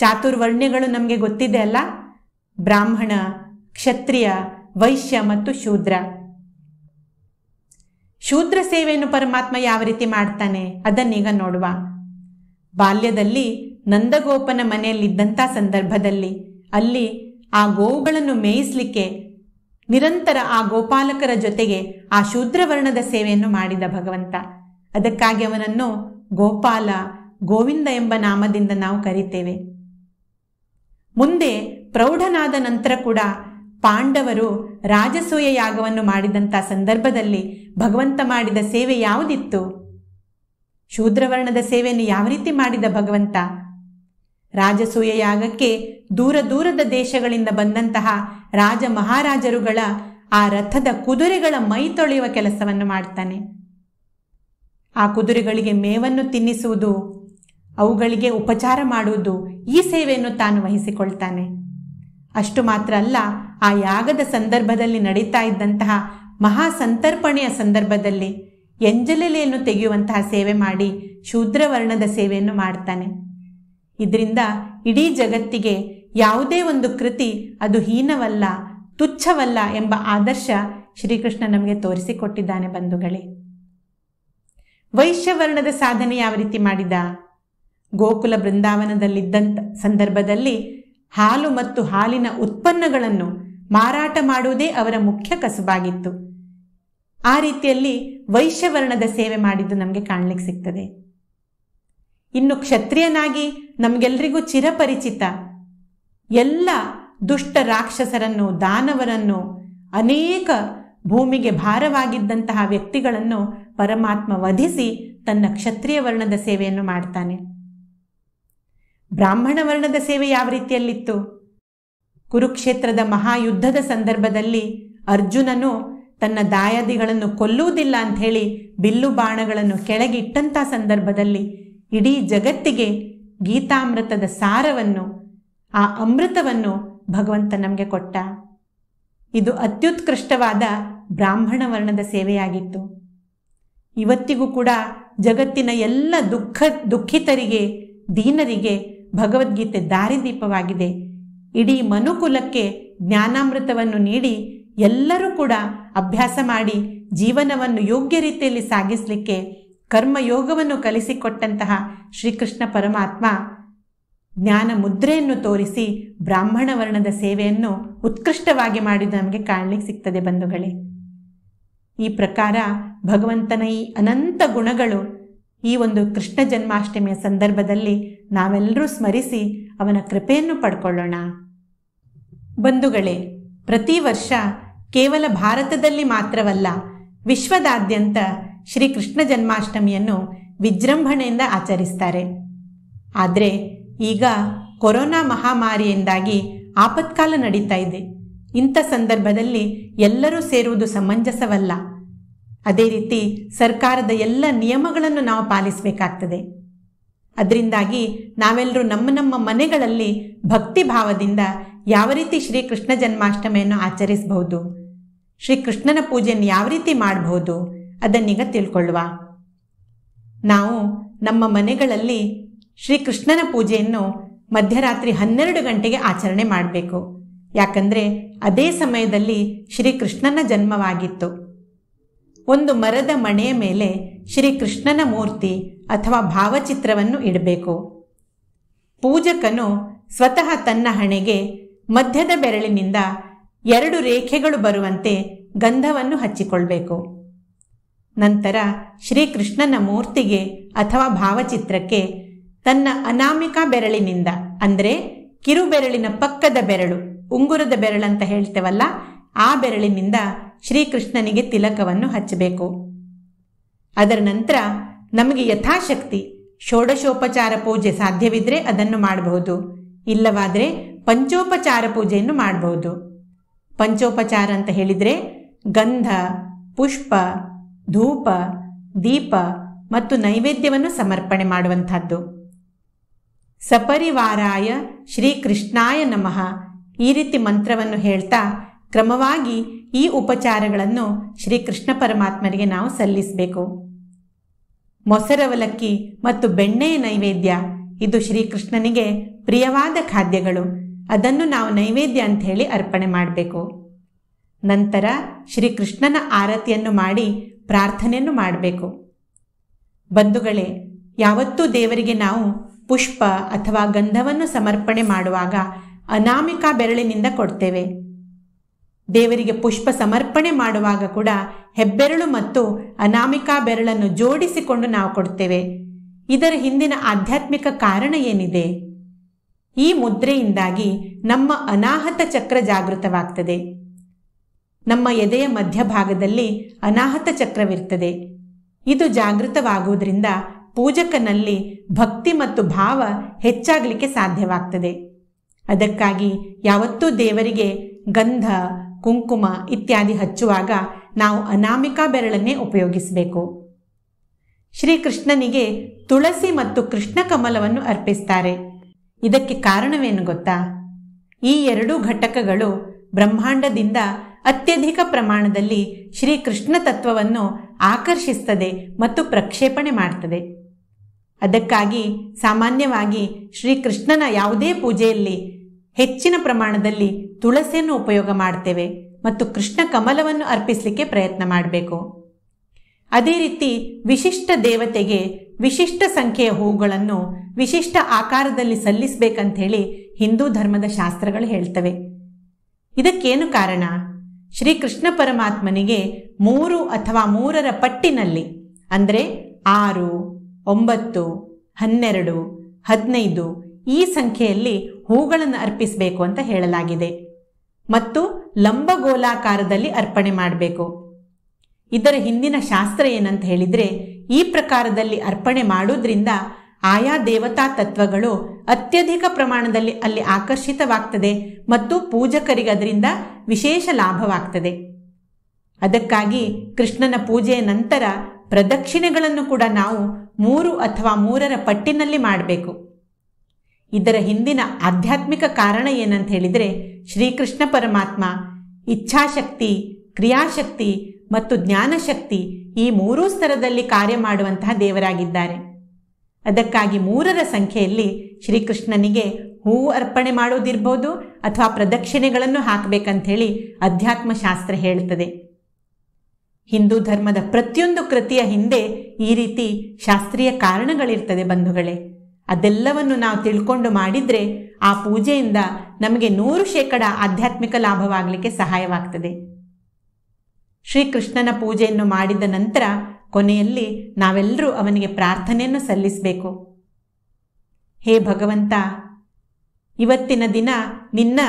ಚಾತುರ್ವರ್ಣ್ಯಗಳು ನಮಗೆ ಗೊತ್ತಿದೆ ಅಲ್ಲ ಬ್ರಾಹ್ಮಣ ಕ್ಷತ್ರಿಯ ವೈಶ್ಯ ಮತ್ತು ಶೂದ್ರ ಶೂದ್ರ ಸೇವೆಯನ್ನು ಪರಮಾತ್ಮ ಯಾವ ರೀತಿ ಮಾಡ್ತಾನೆ ಅದನ್ನೀಗ ನೋಡುವ ಬಾಲ್ಯದಲ್ಲಿ ನಂದಗೋಪನ ಮನೆಯಲ್ಲಿದ್ದಂಥ ಸಂದರ್ಭದಲ್ಲಿ ಅಲ್ಲಿ ಆ ಗೋವುಗಳನ್ನು ಮೇಯಿಸಲಿಕ್ಕೆ ನಿರಂತರ ಆ ಗೋಪಾಲಕರ ಜೊತೆಗೆ ಆ ಶೂದ್ರವರ್ಣದ ಸೇವೆಯನ್ನು ಮಾಡಿದ ಭಗವಂತ ಅದಕ್ಕಾಗಿ ಅವನನ್ನು ಗೋಪಾಲ ಗೋವಿಂದ ಎಂಬ ನಾಮದಿಂದ ನಾವು ಕರೀತೇವೆ ಮುಂದೆ ಪ್ರೌಢನಾದ ನಂತರ ಕೂಡ ಪಾಂಡವರು ರಾಜಸೂಯ ಯಾಗವನ್ನು ಮಾಡಿದಂಥ ಸಂದರ್ಭದಲ್ಲಿ ಭಗವಂತ ಮಾಡಿದ ಸೇವೆ ಯಾವುದಿತ್ತು ಶೂದ್ರವರ್ಣದ ಸೇವೆಯನ್ನು ಯಾವ ರೀತಿ ಮಾಡಿದ ಭಗವಂತ ರಾಜಸೂಯ ಯಾಗಕ್ಕೆ ದೂರ ದೂರದ ದೇಶಗಳಿಂದ ಬಂದಂತಹ ರಾಜ ಮಹಾರಾಜರುಗಳ ಆ ರಥದ ಕುದುರೆಗಳ ಮೈ ತೊಳೆಯುವ ಕೆಲಸವನ್ನು ಮಾಡ್ತಾನೆ ಆ ಕುದುರೆಗಳಿಗೆ ಮೇವನ್ನು ತಿನ್ನಿಸುವುದು ಅವುಗಳಿಗೆ ಉಪಚಾರ ಮಾಡುವುದು ಈ ಸೇವೆಯನ್ನು ತಾನು ವಹಿಸಿಕೊಳ್ತಾನೆ ಅಷ್ಟು ಮಾತ್ರ ಅಲ್ಲ ಆ ಯಾಗದ ಸಂದರ್ಭದಲ್ಲಿ ನಡೀತಾ ಇದ್ದಂತಹ ಮಹಾ ಸಂದರ್ಭದಲ್ಲಿ ಎಂಜಲೆಲೆಯನ್ನು ತೆಗೆಯುವಂತಹ ಸೇವೆ ಮಾಡಿ ಶೂದ್ರವರ್ಣದ ಸೇವೆಯನ್ನು ಮಾಡ್ತಾನೆ ಇದರಿಂದ ಇಡೀ ಜಗತ್ತಿಗೆ ಯಾವುದೇ ಒಂದು ಕೃತಿ ಅದು ಹೀನವಲ್ಲ ತುಚ್ಛವಲ್ಲ ಎಂಬ ಆದರ್ಶ ಶ್ರೀಕೃಷ್ಣ ನಮಗೆ ತೋರಿಸಿಕೊಟ್ಟಿದ್ದಾನೆ ಬಂಧುಗಳೇ ವೈಶ್ಯವರ್ಣದ ಸಾಧನೆ ಯಾವ ರೀತಿ ಮಾಡಿದ ಗೋಕುಲ ಬೃಂದಾವನದಲ್ಲಿದ್ದಂಥ ಸಂದರ್ಭದಲ್ಲಿ ಹಾಲು ಮತ್ತು ಹಾಲಿನ ಉತ್ಪನ್ನಗಳನ್ನು ಮಾರಾಟ ಮಾಡುವುದೇ ಅವರ ಮುಖ್ಯ ಕಸುಬಾಗಿತ್ತು ಆ ರೀತಿಯಲ್ಲಿ ವೈಶ್ಯವರ್ಣದ ಸೇವೆ ಮಾಡಿದ್ದು ನಮಗೆ ಕಾಣಲಿಕ್ಕೆ ಸಿಗ್ತದೆ ಇನ್ನು ಕ್ಷತ್ರಿಯನಾಗಿ ನಮಗೆಲ್ರಿಗೂ ಚಿರಪರಿಚಿತ ಎಲ್ಲ ದುಷ್ಟ ರಾಕ್ಷಸರನ್ನು ದಾನವರನ್ನು ಅನೇಕ ಭೂಮಿಗೆ ಭಾರವಾಗಿದ್ದಂತಹ ವ್ಯಕ್ತಿಗಳನ್ನು ಪರಮಾತ್ಮ ವಧಿಸಿ ತನ್ನ ಕ್ಷತ್ರಿಯ ವರ್ಣದ ಸೇವೆಯನ್ನು ಮಾಡ್ತಾನೆ ಬ್ರಾಹ್ಮಣ ವರ್ಣದ ಸೇವೆ ಯಾವ ರೀತಿಯಲ್ಲಿತ್ತು ಕುರುಕ್ಷೇತ್ರದ ಮಹಾಯುದ್ಧದ ಸಂದರ್ಭದಲ್ಲಿ ಅರ್ಜುನನು ತನ್ನ ದಾಯಾದಿಗಳನ್ನು ಕೊಲ್ಲುವುದಿಲ್ಲ ಅಂಥೇಳಿ ಬಿಲ್ಲು ಬಾಣಗಳನ್ನು ಕೆಳಗಿಟ್ಟಂಥ ಸಂದರ್ಭದಲ್ಲಿ ಇಡೀ ಜಗತ್ತಿಗೆ ಗೀತಾಮೃತದ ಸಾರವನ್ನು ಆ ಅಮೃತವನ್ನು ಭಗವಂತ ನಮಗೆ ಕೊಟ್ಟ ಇದು ಅತ್ಯುತ್ಕೃಷ್ಟವಾದ ಬ್ರಾಹ್ಮಣ ವರ್ಣದ ಸೇವೆಯಾಗಿತ್ತು ಇವತ್ತಿಗೂ ಕೂಡ ಜಗತ್ತಿನ ಎಲ್ಲ ದುಃಖ ದುಃಖಿತರಿಗೆ ದೀನರಿಗೆ ಭಗವದ್ಗೀತೆ ದಾರಿದೀಪವಾಗಿದೆ ಇಡೀ ಮನುಕುಲಕ್ಕೆ ಜ್ಞಾನಾಮೃತವನ್ನು ನೀಡಿ ಎಲ್ಲರೂ ಕೂಡ ಅಭ್ಯಾಸ ಮಾಡಿ ಜೀವನವನ್ನು ಯೋಗ್ಯ ರೀತಿಯಲ್ಲಿ ಸಾಗಿಸಲಿಕ್ಕೆ ಕರ್ಮಯೋಗವನ್ನು ಕಲಿಸಿಕೊಟ್ಟಂತಹ ಶ್ರೀಕೃಷ್ಣ ಪರಮಾತ್ಮ ಜ್ಞಾನ ಮುದ್ರೆಯನ್ನು ತೋರಿಸಿ ಬ್ರಾಹ್ಮಣ ವರ್ಣದ ಸೇವೆಯನ್ನು ಉತ್ಕೃಷ್ಟವಾಗಿ ಮಾಡಿದ ನಮಗೆ ಕಾಣಲಿಕ್ಕೆ ಸಿಗ್ತದೆ ಬಂಧುಗಳೇ ಈ ಪ್ರಕಾರ ಭಗವಂತನ ಈ ಅನಂತ ಗುಣಗಳು ಈ ಒಂದು ಕೃಷ್ಣ ಜನ್ಮಾಷ್ಟಮಿಯ ಸಂದರ್ಭದಲ್ಲಿ ನಾವೆಲ್ಲರೂ ಸ್ಮರಿಸಿ ಅವನ ಕೃಪೆಯನ್ನು ಪಡ್ಕೊಳ್ಳೋಣ ಬಂಧುಗಳೇ ಪ್ರತಿ ವರ್ಷ ಕೇವಲ ಭಾರತದಲ್ಲಿ ಮಾತ್ರವಲ್ಲ ವಿಶ್ವದಾದ್ಯಂತ ಶ್ರೀ ಕೃಷ್ಣ ಜನ್ಮಾಷ್ಟಮಿಯನ್ನು ವಿಜೃಂಭಣೆಯಿಂದ ಆಚರಿಸ್ತಾರೆ ಆದರೆ ಈಗ ಕೊರೋನಾ ಮಹಾಮಾರಿಯಿಂದಾಗಿ ಆಪತ್ಕಾಲ ನಡೀತಾ ಇದೆ ಇಂಥ ಸಂದರ್ಭದಲ್ಲಿ ಎಲ್ಲರೂ ಸೇರುವುದು ಸಮಂಜಸವಲ್ಲ ಅದೇ ರೀತಿ ಸರ್ಕಾರದ ಎಲ್ಲ ನಿಯಮಗಳನ್ನು ನಾವು ಪಾಲಿಸಬೇಕಾಗ್ತದೆ ಅದರಿಂದಾಗಿ ನಾವೆಲ್ಲರೂ ನಮ್ಮ ನಮ್ಮ ಮನೆಗಳಲ್ಲಿ ಭಕ್ತಿ ಭಾವದಿಂದ ಯಾವ ರೀತಿ ಶ್ರೀಕೃಷ್ಣ ಜನ್ಮಾಷ್ಟಮಿಯನ್ನು ಆಚರಿಸಬಹುದು ಶ್ರೀಕೃಷ್ಣನ ಪೂಜೆಯನ್ನು ಯಾವ ರೀತಿ ಮಾಡಬಹುದು ಅದನ್ನೀಗ ತಿಳ್ಕೊಳ್ಳುವ ನಾವು ನಮ್ಮ ಮನೆಗಳಲ್ಲಿ ಶ್ರೀಕೃಷ್ಣನ ಪೂಜೆಯನ್ನು ಮಧ್ಯರಾತ್ರಿ ಹನ್ನೆರಡು ಗಂಟೆಗೆ ಆಚರಣೆ ಮಾಡಬೇಕು ಯಾಕಂದರೆ ಅದೇ ಸಮಯದಲ್ಲಿ ಶ್ರೀಕೃಷ್ಣನ ಜನ್ಮವಾಗಿತ್ತು ಒಂದು ಮರದ ಮಣೆಯ ಮೇಲೆ ಶ್ರೀಕೃಷ್ಣನ ಮೂರ್ತಿ ಅಥವಾ ಭಾವಚಿತ್ರವನ್ನು ಇಡಬೇಕು ಪೂಜಕನು ಸ್ವತಃ ತನ್ನ ಹಣೆಗೆ ಮಧ್ಯದ ಬೆರಳಿನಿಂದ ಎರಡು ರೇಖೆಗಳು ಬರುವಂತೆ ಗಂಧವನ್ನು ಹಚ್ಚಿಕೊಳ್ಬೇಕು ನಂತರ ಶ್ರೀಕೃಷ್ಣನ ಮೂರ್ತಿಗೆ ಅಥವಾ ಭಾವಚಿತ್ರಕ್ಕೆ ತನ್ನ ಅನಾಮಿಕಾ ಬೆರಳಿನಿಂದ ಅಂದರೆ ಕಿರುಬೆರಳಿನ ಪಕ್ಕದ ಬೆರಳು ಉಂಗುರದ ಬೆರಳಂತ ಹೇಳ್ತೇವಲ್ಲ ಆ ಬೆರಳಿನಿಂದ ಶ್ರೀಕೃಷ್ಣನಿಗೆ ತಿಲಕವನ್ನು ಹಚ್ಚಬೇಕು ಅದರ ನಂತರ ನಮಗೆ ಯಥಾಶಕ್ತಿ ಷೋಡಶೋಪಚಾರ ಪೂಜೆ ಸಾಧ್ಯವಿದ್ರೆ ಅದನ್ನು ಮಾಡಬಹುದು ಇಲ್ಲವಾದರೆ ಪಂಚೋಪಚಾರ ಪೂಜೆಯನ್ನು ಮಾಡಬಹುದು ಪಂಚೋಪಚಾರ ಅಂತ ಹೇಳಿದರೆ ಗಂಧ ಪುಷ್ಪ ಧೂಪ ದೀಪ ಮತ್ತು ನೈವೇದ್ಯವನ್ನು ಸಮರ್ಪಣೆ ಮಾಡುವಂಥದ್ದು ಸಪರಿವಾರಾಯ ಶ್ರೀಕೃಷ್ಣಾಯ ನಮಃ ಈ ರೀತಿ ಮಂತ್ರವನ್ನು ಹೇಳ್ತಾ ಕ್ರಮವಾಗಿ ಈ ಉಪಚಾರಗಳನ್ನು ಶ್ರೀಕೃಷ್ಣ ಪರಮಾತ್ಮರಿಗೆ ನಾವು ಸಲ್ಲಿಸಬೇಕು ಮೊಸರವಲಕ್ಕಿ ಮತ್ತು ಬೆಣ್ಣೆಯ ನೈವೇದ್ಯ ಇದು ಶ್ರೀಕೃಷ್ಣನಿಗೆ ಪ್ರಿಯವಾದ ಖಾದ್ಯಗಳು ಅದನ್ನು ನಾವು ನೈವೇದ್ಯ ಅಂತ ಹೇಳಿ ಅರ್ಪಣೆ ಮಾಡಬೇಕು ನಂತರ ಶ್ರೀಕೃಷ್ಣನ ಆರತಿಯನ್ನು ಮಾಡಿ ಪ್ರಾರ್ಥನೆಯನ್ನು ಮಾಡಬೇಕು ಬಂಧುಗಳೇ ಯಾವತ್ತೂ ದೇವರಿಗೆ ನಾವು ಪುಷ್ಪ ಅಥವಾ ಗಂಧವನ್ನು ಸಮರ್ಪಣೆ ಮಾಡುವಾಗ ಅನಾಮಿಕಾ ಬೆರಳಿನಿಂದ ಕೊಡ್ತೇವೆ ದೇವರಿಗೆ ಪುಷ್ಪ ಸಮರ್ಪಣೆ ಮಾಡುವಾಗ ಕೂಡ ಹೆಬ್ಬೆರಳು ಮತ್ತು ಅನಾಮಿಕಾ ಬೆರಳನ್ನು ಜೋಡಿಸಿಕೊಂಡು ನಾವು ಕೊಡ್ತೇವೆ ಇದರ ಹಿಂದಿನ ಆಧ್ಯಾತ್ಮಿಕ ಕಾರಣ ಏನಿದೆ ಈ ಮುದ್ರೆಯಿಂದಾಗಿ ನಮ್ಮ ಅನಾಹತ ಚಕ್ರ ಜಾಗೃತವಾಗ್ತದೆ ನಮ್ಮ ಎದೆಯ ಮಧ್ಯಭಾಗದಲ್ಲಿ ಅನಾಹತ ಚಕ್ರವಿರ್ತದೆ ಇದು ಜಾಗೃತವಾಗುವುದರಿಂದ ಪೂಜಕನಲ್ಲಿ ಭಕ್ತಿ ಮತ್ತು ಭಾವ ಹೆಚ್ಚಾಗಲಿಕ್ಕೆ ಸಾಧ್ಯವಾಗ್ತದೆ ಅದಕ್ಕಾಗಿ ಯಾವತ್ತೂ ದೇವರಿಗೆ ಗಂಧ ಕುಂಕುಮ ಇತ್ಯಾದಿ ಹಚ್ಚುವಾಗ ನಾವು ಅನಾಮಿಕಾ ಬೆರಳನ್ನೇ ಉಪಯೋಗಿಸಬೇಕು ಶ್ರೀಕೃಷ್ಣನಿಗೆ ತುಳಸಿ ಮತ್ತು ಕೃಷ್ಣ ಕಮಲವನ್ನು ಅರ್ಪಿಸ್ತಾರೆ ಇದಕ್ಕೆ ಕಾರಣವೇನು ಗೊತ್ತಾ ಈ ಎರಡೂ ಘಟಕಗಳು ಬ್ರಹ್ಮಾಂಡದಿಂದ ಅತ್ಯಧಿಕ ಪ್ರಮಾಣದಲ್ಲಿ ಶ್ರೀಕೃಷ್ಣ ತತ್ವವನ್ನು ಆಕರ್ಷಿಸ್ತದೆ ಮತ್ತು ಪ್ರಕ್ಷೇಪಣೆ ಮಾಡ್ತದೆ ಅದಕ್ಕಾಗಿ ಸಾಮಾನ್ಯವಾಗಿ ಶ್ರೀಕೃಷ್ಣನ ಯಾವುದೇ ಪೂಜೆಯಲ್ಲಿ ಹೆಚ್ಚಿನ ಪ್ರಮಾಣದಲ್ಲಿ ತುಳಸಿಯನ್ನು ಉಪಯೋಗ ಮಾಡ್ತೇವೆ ಮತ್ತು ಕೃಷ್ಣ ಕಮಲವನ್ನು ಅರ್ಪಿಸಲಿಕ್ಕೆ ಪ್ರಯತ್ನ ಮಾಡಬೇಕು ಅದೇ ರೀತಿ ವಿಶಿಷ್ಟ ದೇವತೆಗೆ ವಿಶಿಷ್ಟ ಸಂಖ್ಯೆಯ ಹೂಗಳನ್ನು ವಿಶಿಷ್ಟ ಆಕಾರದಲ್ಲಿ ಸಲ್ಲಿಸಬೇಕಂತ ಹೇಳಿ ಹಿಂದೂ ಧರ್ಮದ ಶಾಸ್ತ್ರಗಳು ಹೇಳ್ತವೆ ಇದಕ್ಕೇನು ಕಾರಣ ಶ್ರೀಕೃಷ್ಣ ಪರಮಾತ್ಮನಿಗೆ ಮೂರು ಅಥವಾ ಮೂರರ ಪಟ್ಟಿನಲ್ಲಿ ಅಂದರೆ ಆರು ಒಂಬತ್ತು ಹನ್ನೆರಡು ಹದಿನೈದು ಈ ಸಂಖ್ಯೆಯಲ್ಲಿ ಹೂಗಳನ್ನು ಅರ್ಪಿಸಬೇಕು ಅಂತ ಹೇಳಲಾಗಿದೆ ಮತ್ತು ಲಂಬಗೋಲಾಕಾರದಲ್ಲಿ ಅರ್ಪಣೆ ಮಾಡಬೇಕು ಇದರ ಹಿಂದಿನ ಶಾಸ್ತ್ರ ಏನಂತ ಹೇಳಿದರೆ ಈ ಪ್ರಕಾರದಲ್ಲಿ ಅರ್ಪಣೆ ಮಾಡೋದ್ರಿಂದ ಆಯಾ ದೇವತಾ ತತ್ವಗಳು ಅತ್ಯಧಿಕ ಪ್ರಮಾಣದಲ್ಲಿ ಅಲ್ಲಿ ಆಕರ್ಷಿತವಾಗ್ತದೆ ಮತ್ತು ಪೂಜಕರಿಗೆ ಅದರಿಂದ ವಿಶೇಷ ಲಾಭವಾಗ್ತದೆ ಅದಕ್ಕಾಗಿ ಕೃಷ್ಣನ ಪೂಜೆಯ ನಂತರ ಪ್ರದಕ್ಷಿಣೆಗಳನ್ನು ಕೂಡ ನಾವು ಮೂರು ಅಥವಾ ಮೂರರ ಪಟ್ಟಿನಲ್ಲಿ ಮಾಡಬೇಕು ಇದರ ಹಿಂದಿನ ಆಧ್ಯಾತ್ಮಿಕ ಕಾರಣ ಏನಂತ ಹೇಳಿದರೆ ಶ್ರೀಕೃಷ್ಣ ಪರಮಾತ್ಮ ಇಚ್ಛಾಶಕ್ತಿ ಕ್ರಿಯಾಶಕ್ತಿ ಮತ್ತು ಜ್ಞಾನಶಕ್ತಿ ಈ ಮೂರೂ ಸ್ತರದಲ್ಲಿ ಕಾರ್ಯ ಮಾಡುವಂತಹ ದೇವರಾಗಿದ್ದಾರೆ ಅದಕ್ಕಾಗಿ ಮೂರರ ಸಂಖ್ಯೆಯಲ್ಲಿ ಶ್ರೀಕೃಷ್ಣನಿಗೆ ಹೂವು ಅರ್ಪಣೆ ಮಾಡೋದಿರ್ಬೋದು ಅಥವಾ ಪ್ರದಕ್ಷಿಣೆಗಳನ್ನು ಹಾಕಬೇಕಂಥೇಳಿ ಅಧ್ಯಾತ್ಮಶಾಸ್ತ್ರ ಹೇಳ್ತದೆ ಹಿಂದೂ ಧರ್ಮದ ಪ್ರತಿಯೊಂದು ಕೃತಿಯ ಹಿಂದೆ ಈ ರೀತಿ ಶಾಸ್ತ್ರೀಯ ಕಾರಣಗಳಿರ್ತದೆ ಬಂಧುಗಳೇ ಅದೆಲ್ಲವನ್ನು ನಾವು ತಿಳ್ಕೊಂಡು ಮಾಡಿದರೆ ಆ ಪೂಜೆಯಿಂದ ನಮಗೆ ನೂರು ಶೇಕಡ ಆಧ್ಯಾತ್ಮಿಕ ಲಾಭವಾಗಲಿಕ್ಕೆ ಸಹಾಯವಾಗ್ತದೆ ಶ್ರೀಕೃಷ್ಣನ ಪೂಜೆಯನ್ನು ಮಾಡಿದ ನಂತರ ಕೊನೆಯಲ್ಲಿ ನಾವೆಲ್ಲರೂ ಅವನಿಗೆ ಪ್ರಾರ್ಥನೆಯನ್ನು ಸಲ್ಲಿಸಬೇಕು ಹೇ ಭಗವಂತ ಇವತ್ತಿನ ದಿನ ನಿನ್ನ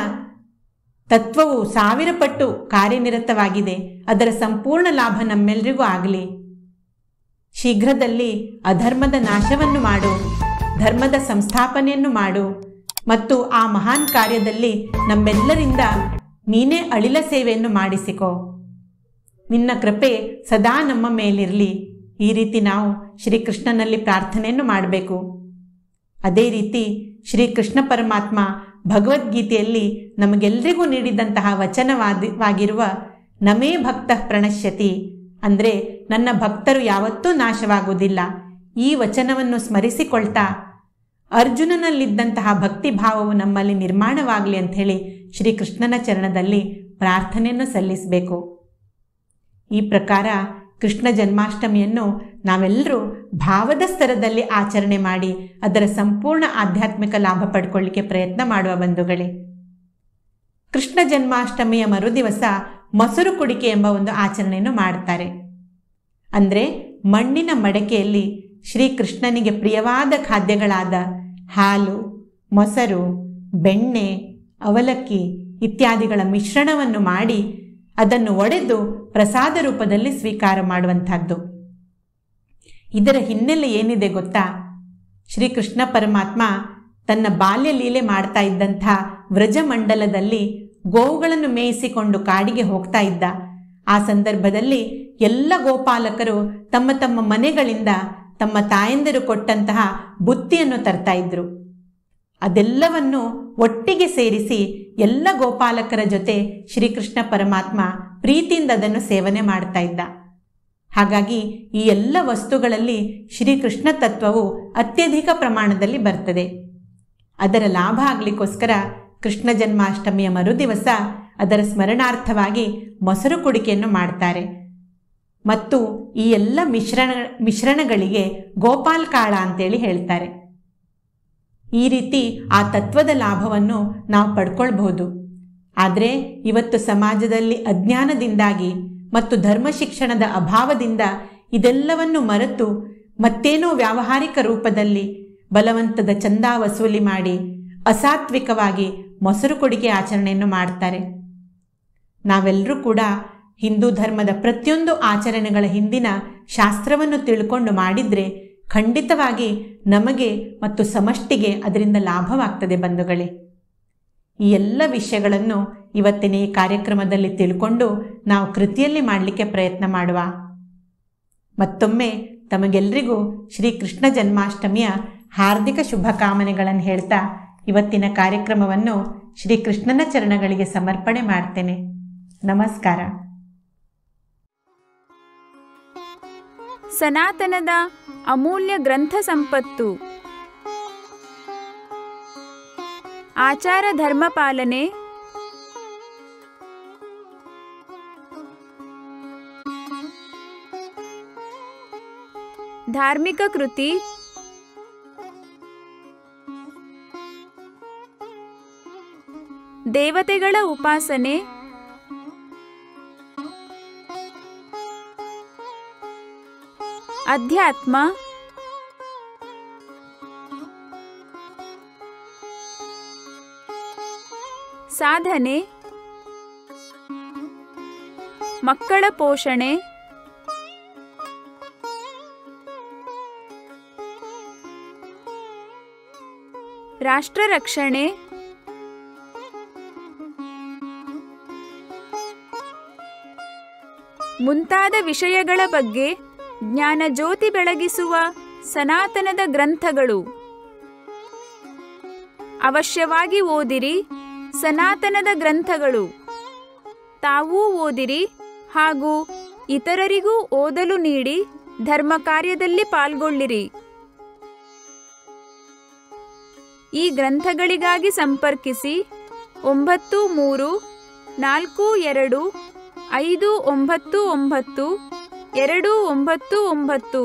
ತತ್ವವು ಸಾವಿರ ಪಟ್ಟು ಕಾರ್ಯನಿರತವಾಗಿದೆ ಅದರ ಸಂಪೂರ್ಣ ಲಾಭ ನಮ್ಮೆಲ್ಲರಿಗೂ ಆಗಲಿ ಶೀಘ್ರದಲ್ಲಿ ಅಧರ್ಮದ ನಾಶವನ್ನು ಮಾಡು ಧರ್ಮದ ಸಂಸ್ಥಾಪನೆಯನ್ನು ಮಾಡು ಮತ್ತು ಆ ಮಹಾನ್ ಕಾರ್ಯದಲ್ಲಿ ನಮ್ಮೆಲ್ಲರಿಂದ ನೀನೇ ಅಳಿಲ ಸೇವೆಯನ್ನು ಮಾಡಿಸಿಕೋ ನಿನ್ನ ಕೃಪೆ ಸದಾ ನಮ್ಮ ಮೇಲಿರಲಿ ಈ ರೀತಿ ನಾವು ಶ್ರೀಕೃಷ್ಣನಲ್ಲಿ ಪ್ರಾರ್ಥನೆಯನ್ನು ಮಾಡಬೇಕು ಅದೇ ರೀತಿ ಶ್ರೀಕೃಷ್ಣ ಪರಮಾತ್ಮ ಭಗವದ್ಗೀತೆಯಲ್ಲಿ ನಮಗೆಲ್ಲರಿಗೂ ನೀಡಿದಂತಹ ವಚನವಾದವಾಗಿರುವ ನಮೇ ಭಕ್ತ ಪ್ರಣಶ್ಯತಿ ಅಂದರೆ ನನ್ನ ಭಕ್ತರು ಯಾವತ್ತೂ ನಾಶವಾಗುವುದಿಲ್ಲ ಈ ವಚನವನ್ನು ಸ್ಮರಿಸಿಕೊಳ್ತಾ ಅರ್ಜುನನಲ್ಲಿದ್ದಂತಹ ಭಕ್ತಿ ಭಾವವು ನಮ್ಮಲ್ಲಿ ನಿರ್ಮಾಣವಾಗಲಿ ಅಂಥೇಳಿ ಶ್ರೀಕೃಷ್ಣನ ಚರಣದಲ್ಲಿ ಪ್ರಾರ್ಥನೆಯನ್ನು ಸಲ್ಲಿಸಬೇಕು ಈ ಪ್ರಕಾರ ಕೃಷ್ಣ ಜನ್ಮಾಷ್ಟಮಿಯನ್ನು ನಾವೆಲ್ಲರೂ ಭಾವದ ಸ್ತರದಲ್ಲಿ ಆಚರಣೆ ಮಾಡಿ ಅದರ ಸಂಪೂರ್ಣ ಆಧ್ಯಾತ್ಮಿಕ ಲಾಭ ಪಡ್ಕೊಳ್ಳಿಕ್ಕೆ ಪ್ರಯತ್ನ ಮಾಡುವ ಬಂಧುಗಳೇ ಕೃಷ್ಣ ಜನ್ಮಾಷ್ಟಮಿಯ ಮರುದಿವಸ ಮೊಸರು ಕುಡಿಕೆ ಎಂಬ ಒಂದು ಆಚರಣೆಯನ್ನು ಮಾಡ್ತಾರೆ ಅಂದರೆ ಮಣ್ಣಿನ ಮಡಕೆಯಲ್ಲಿ ಶ್ರೀಕೃಷ್ಣನಿಗೆ ಪ್ರಿಯವಾದ ಖಾದ್ಯಗಳಾದ ಹಾಲು ಮೊಸರು ಬೆಣ್ಣೆ ಅವಲಕ್ಕಿ ಇತ್ಯಾದಿಗಳ ಮಿಶ್ರಣವನ್ನು ಮಾಡಿ ಅದನ್ನು ಒಡೆದು ಪ್ರಸಾದ ರೂಪದಲ್ಲಿ ಸ್ವೀಕಾರ ಮಾಡುವಂಥದ್ದು ಇದರ ಹಿನ್ನೆಲೆ ಏನಿದೆ ಗೊತ್ತಾ ಶ್ರೀಕೃಷ್ಣ ಪರಮಾತ್ಮ ತನ್ನ ಬಾಲ್ಯ ಲೀಲೆ ಮಾಡ್ತಾ ಇದ್ದಂಥ ವ್ರಜಮಂಡಲದಲ್ಲಿ ಗೋವುಗಳನ್ನು ಮೇಯಿಸಿಕೊಂಡು ಕಾಡಿಗೆ ಹೋಗ್ತಾ ಇದ್ದ ಆ ಸಂದರ್ಭದಲ್ಲಿ ಎಲ್ಲ ಗೋಪಾಲಕರು ತಮ್ಮ ತಮ್ಮ ಮನೆಗಳಿಂದ ತಮ್ಮ ತಾಯಂದಿರು ಕೊಟ್ಟಂತಹ ಬುತ್ತಿಯನ್ನು ತರ್ತಾ ಇದ್ರು ಅದೆಲ್ಲವನ್ನು ಒಟ್ಟಿಗೆ ಸೇರಿಸಿ ಎಲ್ಲ ಗೋಪಾಲಕರ ಜೊತೆ ಶ್ರೀಕೃಷ್ಣ ಪರಮಾತ್ಮ ಪ್ರೀತಿಯಿಂದ ಅದನ್ನು ಸೇವನೆ ಮಾಡ್ತಾ ಇದ್ದ ಹಾಗಾಗಿ ಈ ಎಲ್ಲ ವಸ್ತುಗಳಲ್ಲಿ ಶ್ರೀಕೃಷ್ಣ ತತ್ವವು ಅತ್ಯಧಿಕ ಪ್ರಮಾಣದಲ್ಲಿ ಬರ್ತದೆ ಅದರ ಲಾಭ ಆಗಲಿಕ್ಕೋಸ್ಕರ ಕೃಷ್ಣ ಜನ್ಮಾಷ್ಟಮಿಯ ಮರುದಿವಸ ಅದರ ಸ್ಮರಣಾರ್ಥವಾಗಿ ಮೊಸರು ಕುಡಿಕೆಯನ್ನು ಮಾಡ್ತಾರೆ ಮತ್ತು ಈ ಎಲ್ಲ ಮಿಶ್ರಣ ಮಿಶ್ರಣಗಳಿಗೆ ಗೋಪಾಲ್ ಕಾಳ ಅಂತೇಳಿ ಹೇಳ್ತಾರೆ ಈ ರೀತಿ ಆ ತತ್ವದ ಲಾಭವನ್ನು ನಾವು ಪಡ್ಕೊಳ್ಬಹುದು ಆದರೆ ಇವತ್ತು ಸಮಾಜದಲ್ಲಿ ಅಜ್ಞಾನದಿಂದಾಗಿ ಮತ್ತು ಧರ್ಮ ಶಿಕ್ಷಣದ ಅಭಾವದಿಂದ ಇದೆಲ್ಲವನ್ನು ಮರೆತು ಮತ್ತೇನೋ ವ್ಯಾವಹಾರಿಕ ರೂಪದಲ್ಲಿ ಬಲವಂತದ ಚಂದ ವಸೂಲಿ ಮಾಡಿ ಅಸಾತ್ವಿಕವಾಗಿ ಮೊಸರು ಕೊಡುಗೆ ಆಚರಣೆಯನ್ನು ಮಾಡ್ತಾರೆ ನಾವೆಲ್ಲರೂ ಕೂಡ ಹಿಂದೂ ಧರ್ಮದ ಪ್ರತಿಯೊಂದು ಆಚರಣೆಗಳ ಹಿಂದಿನ ಶಾಸ್ತ್ರವನ್ನು ತಿಳ್ಕೊಂಡು ಮಾಡಿದರೆ ಖಂಡಿತವಾಗಿ ನಮಗೆ ಮತ್ತು ಸಮಷ್ಟಿಗೆ ಅದರಿಂದ ಲಾಭವಾಗ್ತದೆ ಬಂಧುಗಳೇ ಈ ಎಲ್ಲ ವಿಷಯಗಳನ್ನು ಇವತ್ತಿನ ಈ ಕಾರ್ಯಕ್ರಮದಲ್ಲಿ ತಿಳ್ಕೊಂಡು ನಾವು ಕೃತಿಯಲ್ಲಿ ಮಾಡಲಿಕ್ಕೆ ಪ್ರಯತ್ನ ಮಾಡುವ ಮತ್ತೊಮ್ಮೆ ತಮಗೆಲ್ಲರಿಗೂ ಶ್ರೀಕೃಷ್ಣ ಜನ್ಮಾಷ್ಟಮಿಯ ಹಾರ್ದಿಕ ಶುಭಕಾಮನೆಗಳನ್ನು ಹೇಳ್ತಾ ಇವತ್ತಿನ ಕಾರ್ಯಕ್ರಮವನ್ನು ಶ್ರೀಕೃಷ್ಣನ ಚರಣಗಳಿಗೆ ಸಮರ್ಪಣೆ ಮಾಡ್ತೇನೆ ನಮಸ್ಕಾರ ಸನಾತನದ ಅಮೂಲ್ಯ ಗ್ರಂಥ ಸಂಪತ್ತು ಆಚಾರ ಧರ್ಮ ಪಾಲನೆ ಧಾರ್ಮಿಕ ಕೃತಿ ದೇವತೆಗಳ ಉಪಾಸನೆ ಅಧ್ಯಾತ್ಮ ಸಾಧನೆ ಮಕ್ಕಳ ಪೋಷಣೆ ರಾಷ್ಟ್ರ ರಕ್ಷಣೆ ಮುಂತಾದ ವಿಷಯಗಳ ಬಗ್ಗೆ ಜ್ಞಾನ ಜ್ಯೋತಿ ಬೆಳಗಿಸುವ ಸನಾತನದ ಗ್ರಂಥಗಳು ಅವಶ್ಯವಾಗಿ ಓದಿರಿ ಸನಾತನದ ಗ್ರಂಥಗಳು ತಾವೂ ಓದಿರಿ ಹಾಗೂ ಇತರರಿಗೂ ಓದಲು ನೀಡಿ ಧರ್ಮ ಕಾರ್ಯದಲ್ಲಿ ಪಾಲ್ಗೊಳ್ಳಿರಿ ಈ ಗ್ರಂಥಗಳಿಗಾಗಿ ಸಂಪರ್ಕಿಸಿ ಒಂಬತ್ತು ಮೂರು ನಾಲ್ಕು ಎರಡು ಐದು ಒಂಬತ್ತು ಒಂಬತ್ತು ಎರಡು ಒಂಬತ್ತು ಒಂಬತ್ತು